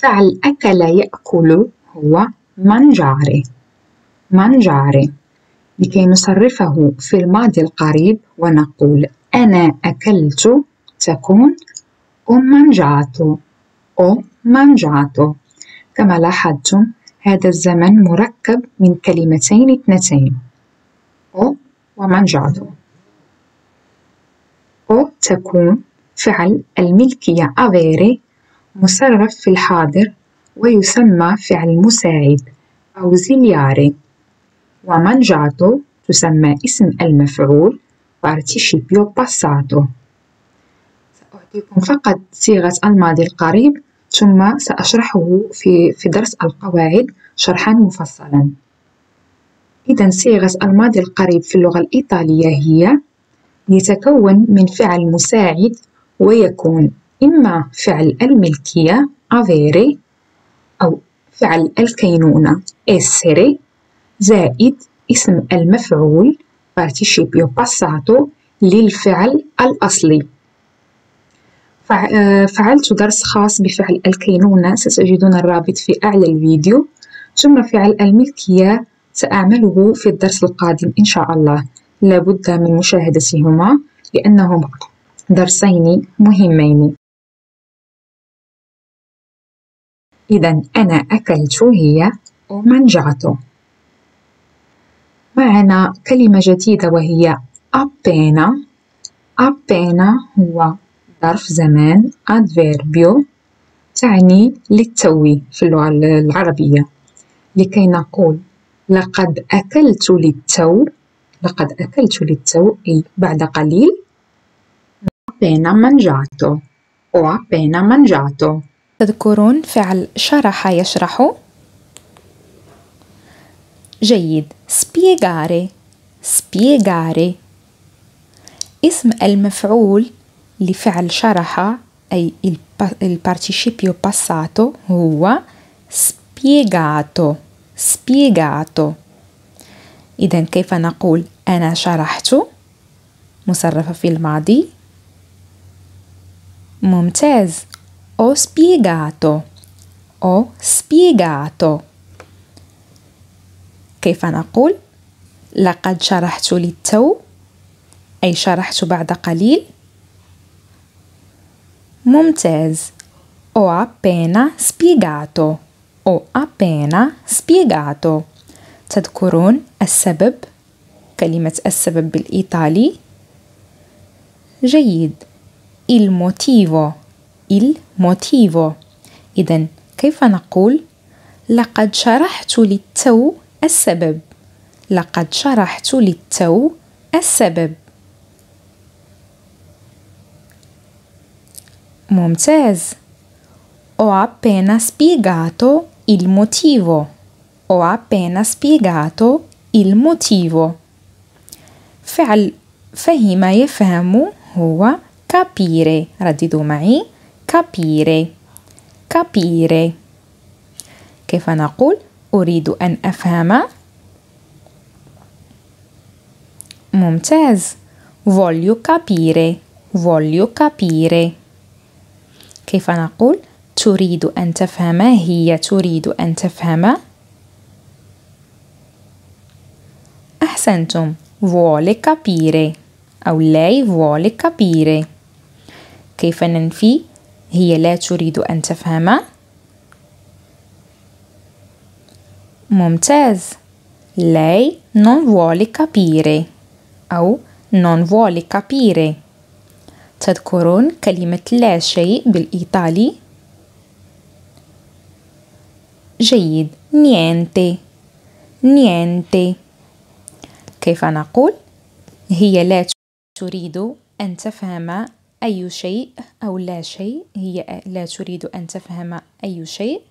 فعل أكل يأكل هو منجاري منجاري لكي نصرفه في الماضي القريب ونقول أنا أكلت تكون أو mangiato أو mangiato كما لاحظتم هذا الزمن مركب من كلمتين اثنتين أو ومنجعته أو تكون فعل الملكية أفيري مصرف في الحاضر ويسمى فعل مساعد auxiliare ومنجاتو تسمى اسم المفعول بارتيشيبيو باساتو سأعطيكم فقط صيغة الماضي القريب ثم سأشرحه في, في درس القواعد شرحا مفصلا إذا صيغة الماضي القريب في اللغة الإيطالية هي يتكون من فعل مساعد ويكون إما فعل الملكية avere أو فعل الكينونة essere زائد اسم المفعول participio passato للفعل الأصلي آه، فعلت درس خاص بفعل الكينونة ستجدون الرابط في أعلى الفيديو ثم فعل الملكية سأعمله في الدرس القادم إن شاء الله لابد من مشاهدتهما لأنهم درسين مهمين إذا أنا أكلت هي mangiato معنا كلمة جديدة وهي أبينا أبينا هو ظرف زمان adverbio تعني للتوي في اللغة العربية لكي نقول لقد أكلت للتو لقد أكلت للتو أي بعد قليل أبينا mangiato أو أبينا mangiato تذكرون فعل شرح يشرح جيد spiegare spiegare اسم المفعول لفعل شرح أي البارتيشيبيو passato هو spiegato spiegato إذا كيف نقول أنا شرحت مصرفة في الماضي ممتاز Ho spiegato. Ho spiegato. كيف نقول لقد شرحت للتو أي شرحت بعد قليل ممتاز ho appena spiegato ho appena spiegato تذكرون السبب كلمة السبب بالإيطالي جيد il motivo il motivo إذا كيف نقول لقد شرحت للتو السبب لقد شرحت للتو السبب ممتاز ho appena spiegato il motivo ho appena spiegato il motivo فعل فهم يفهم هو capire رددوا معي capire capire كيف نقول أريد أن أفهم ممتاز voglio capire voglio capire كيف نقول تريد أن تفهم هي تريد أن تفهم أحسنتم vuole capire أو lei vuole capire كيف ننفي هي لا تريد أن تفهم ممتاز لاي non vuole capire أو non vuole capire تذكرون كلمة لا شيء بالإيطالي؟ جيد niente niente كيف نقول؟ هي لا تريد أن تفهم أي شيء أو لا شيء هي لا تريد أن تفهم أي شيء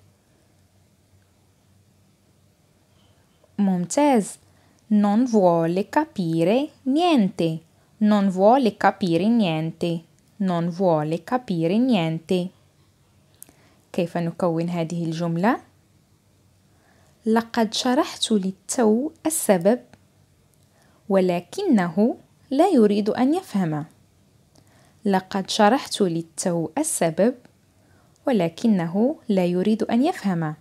ممتاز non vuole capire niente non vuole capire niente non vuole capire niente كيف نكون هذه الجملة؟ لقد شرحت للتو السبب ولكنه لا يريد أن يفهم لقد شرحت للتو السبب ولكنه لا يريد أن يفهم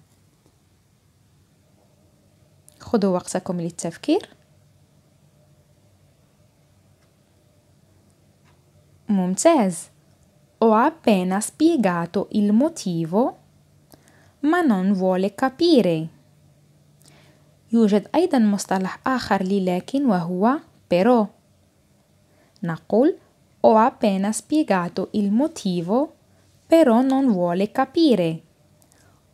خذوا وقتكم للتفكير ممتاز ho appena spiegato il motivo ma non vuole capire يوجد أيضا مصطلح آخر للكن وهو pero نقول Ho appena spiegato il motivo, però non vuole capire.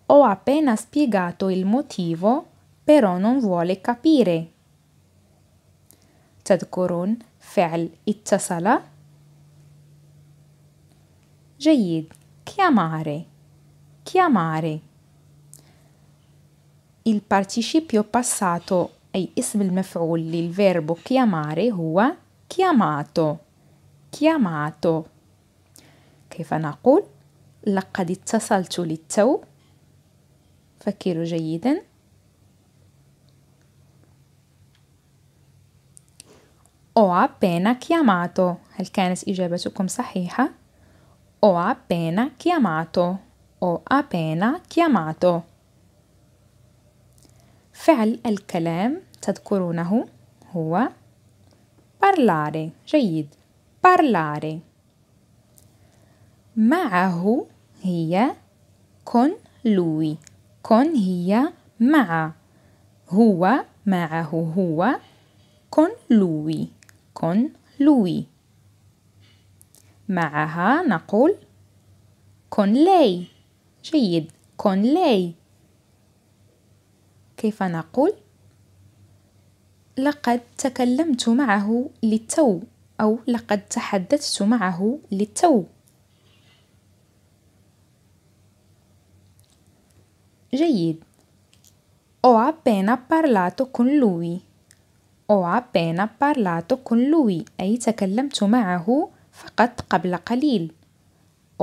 Ho appena spiegato il motivo, però non vuole capire. تذكرون فعل اتصل جيد chiamare chiamare il participio passato أي اسم المفعول للverbo chiamare هو chiamato chiamato كيف نقول لقد اتصلت للتو فكروا جيدا او appena chiamato هل كانت إجابتكم صحيحة؟ او appena chiamato او appena chiamato فعل الكلام تذكرونه هو parlare جيد parlare معه هي con lui con هي مع هو معه هو con lui con lui معها نقول con lei جيد con lei كيف نقول لقد تكلمت معه للتو أو لقد تحدثت معه للتو جيد Ho appena parlato con lui Ho appena parlato con lui أي تكلمت معه فقط قبل قليل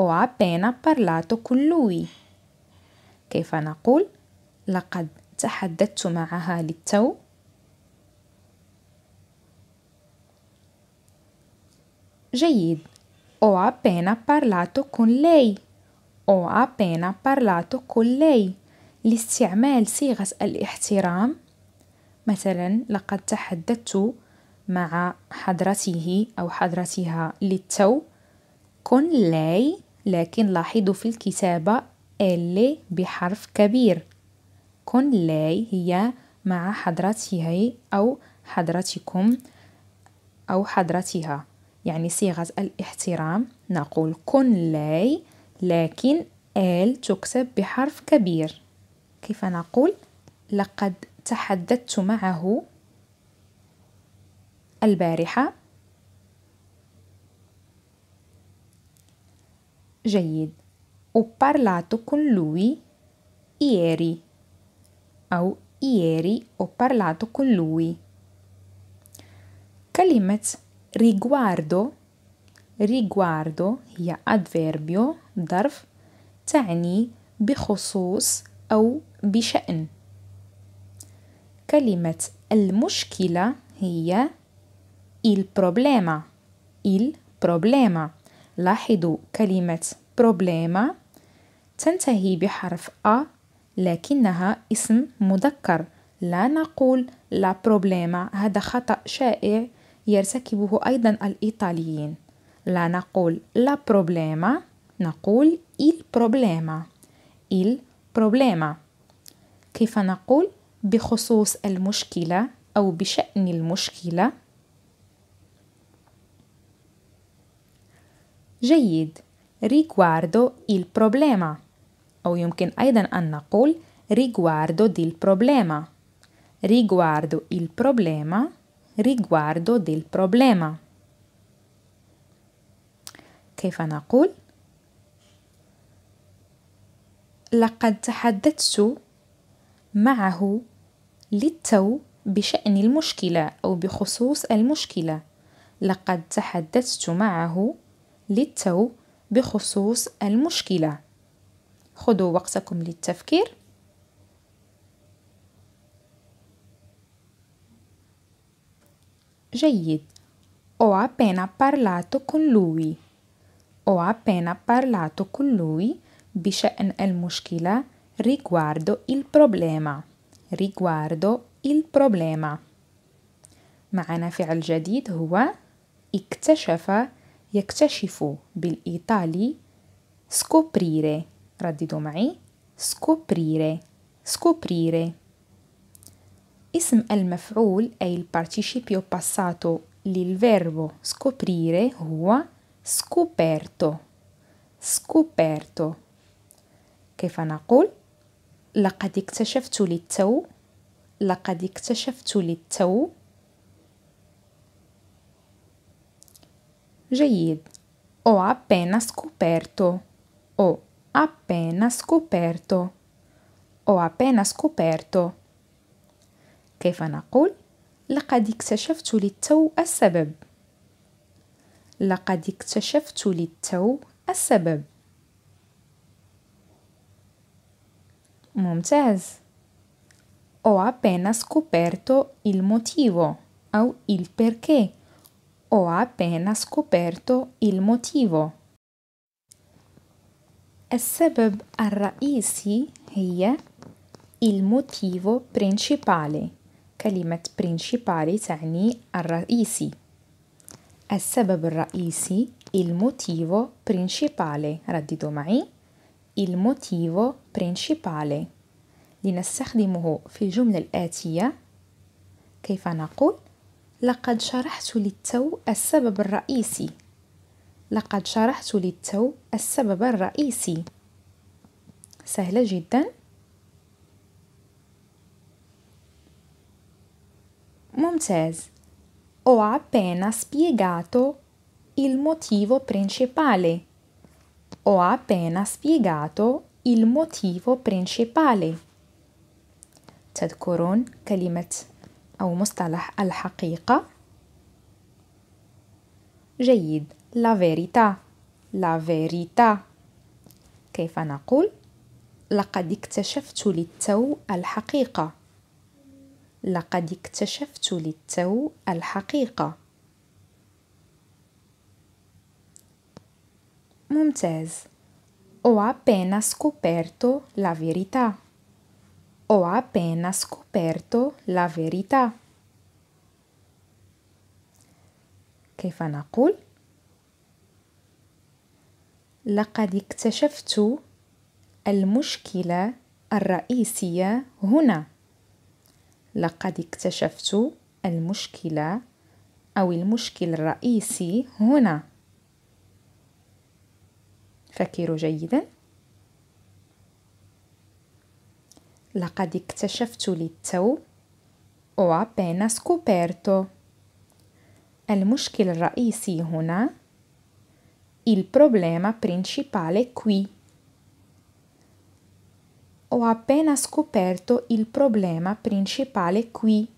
Ho appena parlato con lui كيف نقول لقد تحدثت معها للتو جيد ho appena parlato con lei ho appena parlato con lei لاستعمال صيغة الاحترام مثلا لقد تحدثت مع حضرته أو حضرتها للتو كن لي لكن لاحظوا في الكتابة اللي بحرف كبير كن لي هي مع حضرته أو حضرتكم أو حضرتها يعني صيغة الاحترام نقول كن لاي لكن آل تكتب بحرف كبير كيف نقول لقد تحدثت معه البارحة جيد او parlato con lui ieri أو ieri ho parlato con lui كلمة riguardo riguardo هي adverbio ظرف تعني بخصوص أو بشأن كلمة المشكلة هي il problema il problema لاحظوا كلمة problema تنتهي بحرف أ لكنها اسم مذكر لا نقول لا problema هذا خطأ شائع يرتكبه أيضا الإيطاليين لا نقول لا بروبليما نقول il problema il problema كيف نقول بخصوص المشكلة أو بشأن المشكلة جيد riguardo il problema أو يمكن أيضا أن نقول riguardo del problema riguardo il problema riguardo del problema كيف نقول لقد تحدثت معه للتو بشأن المشكلة أو بخصوص المشكلة لقد تحدثت معه للتو بخصوص المشكلة خذوا وقتكم للتفكير جيد. Ho appena parlato con lui. Ho appena parlato con lui بشأن المشكلة riguardo il problema. Riguardo il problema. معنا فعل جديد هو اكتشف يكتشف بالإيطالي scoprire. Raddito معي scoprire scoprire اسم المفعول è il participio passato il verbo scoprire huwa scoperto scoperto كيف نقول لقد اكتشفت للتو لقد اكتشفت للتو جيد ho appena scoperto ho appena scoperto ho appena scoperto كيف نقول لقد اكتشفت للتو السبب لقد اكتشفت للتو السبب ممتاز ho appena scoperto il motivo o il perché ho appena scoperto il motivo السبب الرئيسي هي il motivo principale كلمة برينشيبالي تعني الرئيسي السبب الرئيسي il motivo principale رددوا معي il motivo principale لنستخدمه في الجملة الآتية كيف نقول لقد شرحت للتو السبب الرئيسي لقد شرحت للتو السبب الرئيسي سهلة جداً francese. Ho appena spiegato il motivo principale. Ho appena spiegato il motivo principale. تذكرون كلمة أو مصطلح الحقيقة؟ جيد la verità la verità كيف نقول لقد اكتشفت للتو الحقيقه لقد اكتشفت للتو الحقيقة ممتاز Ho appena scoperto la verità. Ho appena scoperto la verità. كيف نقول لقد اكتشفت المشكله الرئيسيه هنا لقد اكتشفت المشكلة أو المشكل الرئيسي هنا فكروا جيدا لقد اكتشفت للتو أو appena سكوبرتو المشكل الرئيسي هنا il problema principale qui ho appena scoperto il problema principale qui.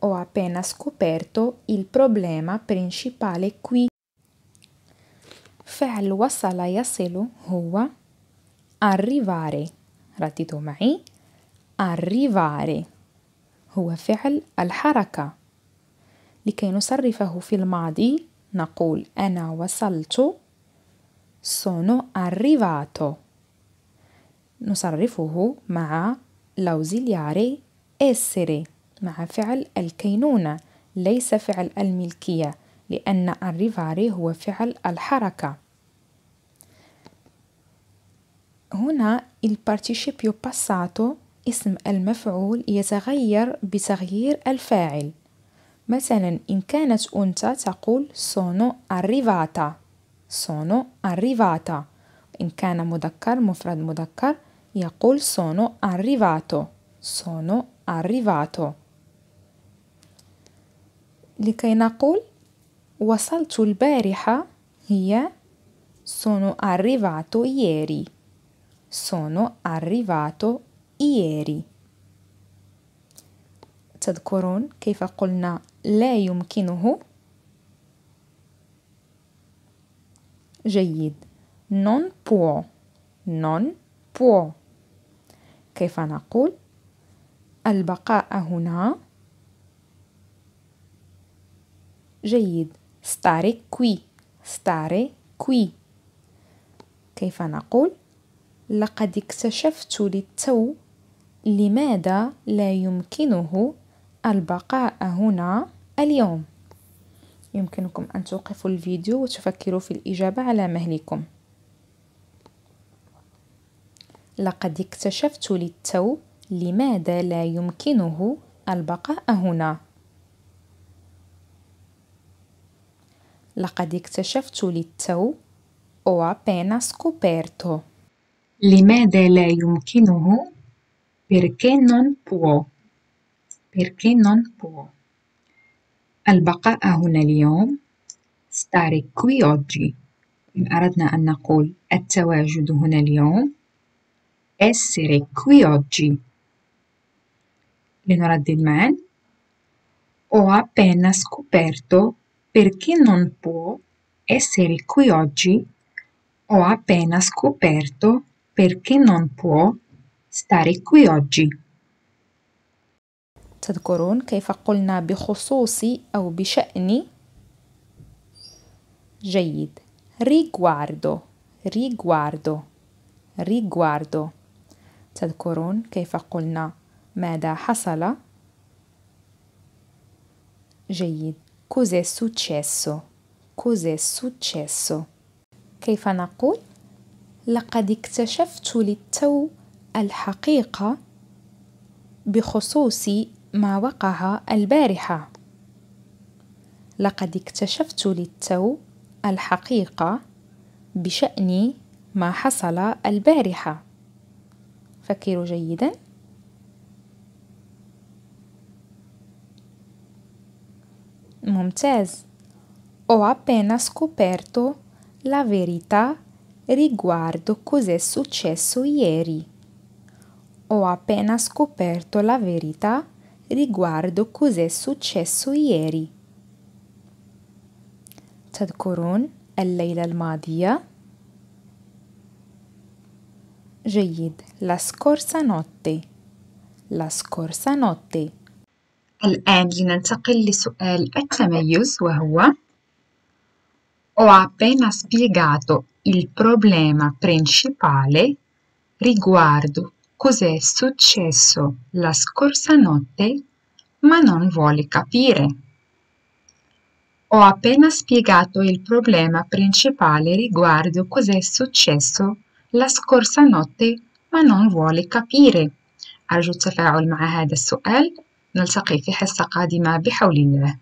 Ho appena scoperto il problema principale qui. فعل وصل يصل هو arrivare رددوا معي arrivare هو فعل الحركة لكي نصرفه في الماضي نقول أنا وصلت sono arrivato نصرفه مع لوزيلياري إسري مع فعل الكينونة ليس فعل الملكية لأن الريفاري هو فعل الحركة هنا il participio passato اسم المفعول يتغير بتغيير الفاعل مثلا إن كانت أنثى تقول sono arrivata sono arrivata إن كان مذكر مفرد مذكر Yaqul sono arrivato, sono arrivato. لكي نقول وصلت البارحة هي sono arrivato ieri. Sono arrivato ieri. تذكرون كيف قلنا لا يمكنه؟ جيد. Non può. Non può. كيف نقول البقاء هنا جيد ستاري كوي ستاري كوي كيف نقول لقد اكتشفت للتو لماذا لا يمكنه البقاء هنا اليوم يمكنكم أن توقفوا الفيديو وتفكروا في الإجابة على مهلكم لقد اكتشفت للتو لماذا لا يمكنه البقاء هنا لقد اكتشفت للتو او ابينا سكوبيرتو لماذا لا يمكنه perché non può perché non può البقاء هنا اليوم stare qui oggi إن أردنا أن نقول التواجد هنا اليوم essere qui oggi. Leonora Delman, ho appena scoperto perché non può essere qui oggi. Ho appena scoperto perché non può stare qui oggi. تذكرون كيف قلنا بخصوص أو بشأن جيد riguardo riguardo riguardo تذكرون كيف قلنا ماذا حصل جيد cos'è successo cos'è successo كيف نقول لقد اكتشفت للتو الحقيقة بخصوص ما وقع البارحة لقد اكتشفت للتو الحقيقة بشأن ما حصل البارحة فكروا جيدا ممتاز ho appena scoperto la verità riguardo cos'è successo ieri. Ho appena scoperto la verità riguardo cos'è successo ieri. تذكرون الليلة الماضية جيد la scorsa notte la scorsa notte الآن لننتقل لسؤال التميز وهو Ho appena spiegato il problema principale riguardo cos'è successo la scorsa notte ma non vuole capire. Ho appena spiegato il problema principale riguardo cos'è successo La scorsa notte ma non vuole capire. أرجو التفاعل مع هذا السؤال. نلتقي في حصة قادمة بحول الله.